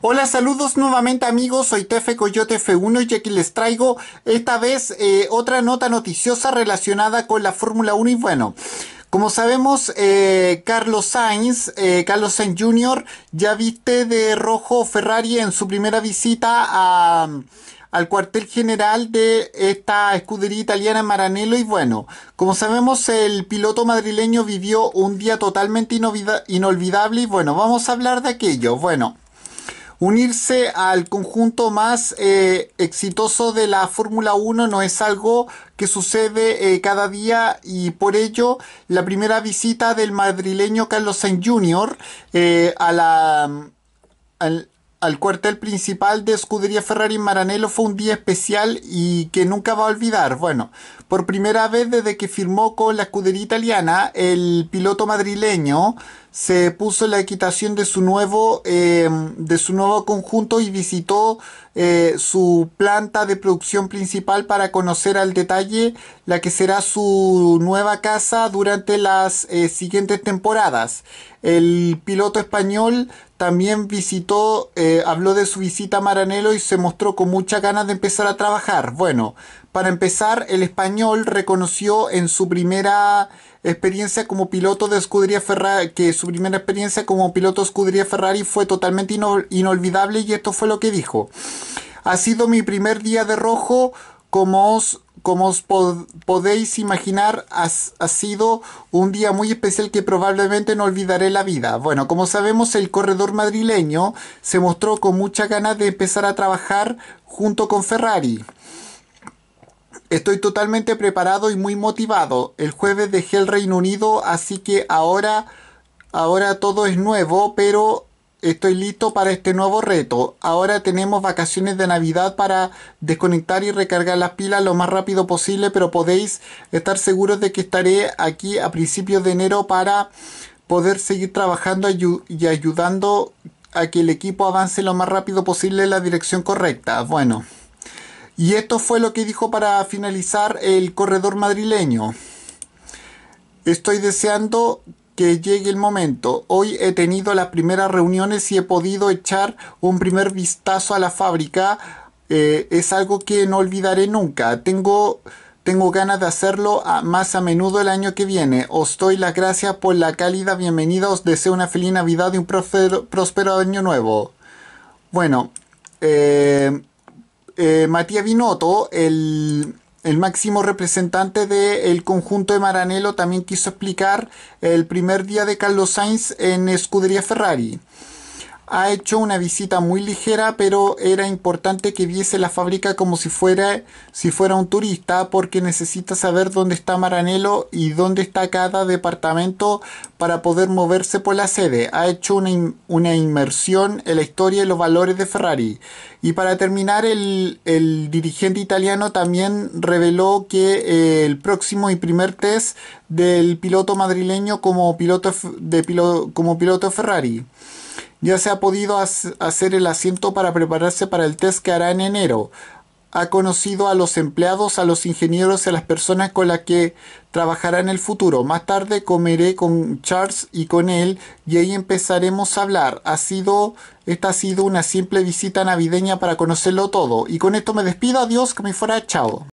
Hola, saludos nuevamente amigos, soy Tefe Coyote F1 y aquí les traigo esta vez eh, otra nota noticiosa relacionada con la Fórmula 1 y bueno... Como sabemos, eh, Carlos Sainz, eh, Carlos Sainz Jr. ya viste de rojo Ferrari en su primera visita al cuartel general de esta escudería italiana Maranello y bueno, como sabemos el piloto madrileño vivió un día totalmente inolvidable y bueno, vamos a hablar de aquello. Bueno unirse al conjunto más eh, exitoso de la Fórmula 1 no es algo que sucede eh, cada día y por ello la primera visita del madrileño Carlos Sainz Jr. Eh, al, al cuartel principal de Escudería Ferrari Maranello fue un día especial y que nunca va a olvidar. Bueno, por primera vez desde que firmó con la escudería italiana, el piloto madrileño se puso la equitación de su nuevo, eh, de su nuevo conjunto y visitó eh, su planta de producción principal para conocer al detalle la que será su nueva casa durante las eh, siguientes temporadas. El piloto español también visitó, eh, habló de su visita a Maranelo y se mostró con muchas ganas de empezar a trabajar. Bueno, para empezar, el español reconoció en su primera experiencia como piloto de escudería Ferrari, que su primera experiencia como piloto de escudería Ferrari fue totalmente inolvidable y esto fue lo que dijo. Ha sido mi primer día de rojo, como os, podéis imaginar, ha sido un día muy especial que probablemente no olvidaré la vida. Bueno, como sabemos, el corredor madrileño se mostró con muchas ganas de empezar a trabajar junto con Ferrari. Estoy totalmente preparado y muy motivado. El jueves dejé el Reino Unido, así que ahora, ahora todo es nuevo, pero Estoy listo para este nuevo reto. Ahora tenemos vacaciones de Navidad para desconectar y recargar las pilas lo más rápido posible, pero podéis estar seguros de que estaré aquí a principios de enero para poder seguir trabajando y ayudando a que el equipo avance lo más rápido posible en la dirección correcta. Bueno, y esto fue lo que dijo para finalizar el corredor madrileño. Estoy deseando que llegue el momento. Hoy he tenido las primeras reuniones y he podido echar un primer vistazo a la fábrica. Eh, es algo que no olvidaré nunca. Tengo, tengo ganas de hacerlo más a menudo el año que viene. Os doy las gracias por la cálida bienvenida. Os deseo una feliz Navidad y un próspero, año nuevo. Bueno, eh, eh, Matías Binotto, el el máximo representante del el conjunto de Maranello también quiso explicar el primer día de Carlos Sainz en escudería Ferrari ha hecho una visita muy ligera, pero era importante que viese la fábrica como si fuera, si fuera un turista, porque necesita saber dónde está Maranello y dónde está cada departamento para poder moverse por la sede. Ha hecho una, una inmersión en la historia y los valores de Ferrari. Y para terminar, el, el dirigente italiano también reveló que eh, el próximo y primer test del piloto madrileño como piloto, de como piloto Ferrari. Ya se ha podido hacer el asiento para prepararse para el test que hará en enero. Ha conocido a los empleados, a los ingenieros y a las personas con las que trabajará en el futuro. Más tarde comeré con Charles y con él y ahí empezaremos a hablar. Ha sido, esta ha sido una simple visita navideña para conocerlo todo. Y con esto me despido. Adiós, que me fuera. Chao.